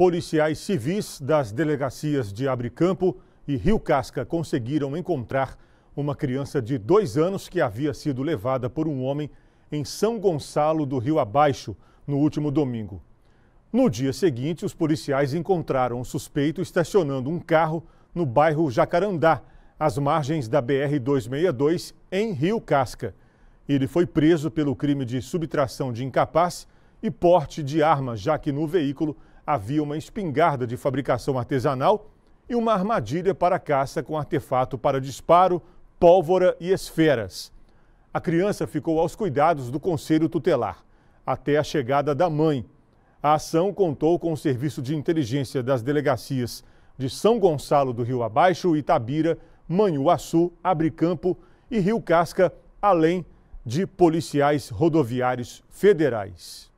Policiais civis das delegacias de Abre Campo e Rio Casca conseguiram encontrar uma criança de dois anos que havia sido levada por um homem em São Gonçalo do Rio Abaixo no último domingo. No dia seguinte, os policiais encontraram o suspeito estacionando um carro no bairro Jacarandá, às margens da BR-262, em Rio Casca. Ele foi preso pelo crime de subtração de incapaz e porte de arma, já que no veículo havia uma espingarda de fabricação artesanal e uma armadilha para caça com artefato para disparo, pólvora e esferas. A criança ficou aos cuidados do conselho tutelar, até a chegada da mãe. A ação contou com o serviço de inteligência das delegacias de São Gonçalo do Rio Abaixo, Itabira, Manhuaçu, Abricampo e Rio Casca, além de policiais rodoviários federais.